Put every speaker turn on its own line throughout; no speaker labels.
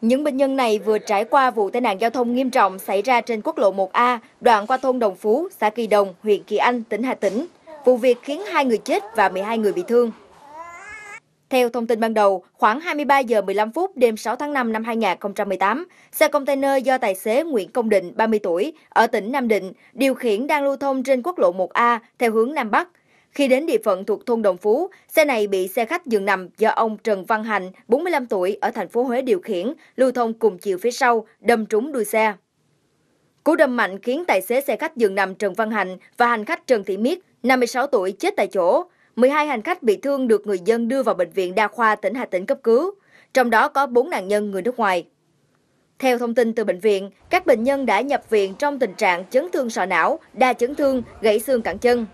Những bệnh nhân này vừa trải qua vụ tai nạn giao thông nghiêm trọng xảy ra trên quốc lộ 1A, đoạn qua thôn Đồng Phú, xã Kỳ Đồng, huyện Kỳ Anh, tỉnh Hà Tĩnh. Vụ việc khiến hai người chết và 12 người bị thương. Theo thông tin ban đầu, khoảng 23 giờ 15 phút đêm 6 tháng 5 năm 2018, xe container do tài xế Nguyễn Công Định, 30 tuổi, ở tỉnh Nam Định, điều khiển đang lưu thông trên quốc lộ 1A theo hướng Nam Bắc khi đến địa phận thuộc thôn Đồng Phú, xe này bị xe khách dừng nằm do ông Trần Văn Hành, 45 tuổi, ở thành phố Huế điều khiển, lưu thông cùng chiều phía sau, đâm trúng đuôi xe. Cú đâm mạnh khiến tài xế xe khách dừng nằm Trần Văn Hành và hành khách Trần Thị Miết, 56 tuổi, chết tại chỗ. 12 hành khách bị thương được người dân đưa vào bệnh viện đa khoa tỉnh Hà Tĩnh cấp cứu, trong đó có 4 nạn nhân người nước ngoài. Theo thông tin từ bệnh viện, các bệnh nhân đã nhập viện trong tình trạng chấn thương sọ não, đa chấn thương, gãy xương cẳng chân.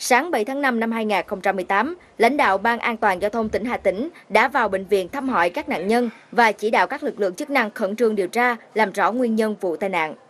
Sáng 7 tháng 5 năm 2018, lãnh đạo Ban An toàn Giao thông tỉnh Hà Tĩnh đã vào bệnh viện thăm hỏi các nạn nhân và chỉ đạo các lực lượng chức năng khẩn trương điều tra, làm rõ nguyên nhân vụ tai nạn.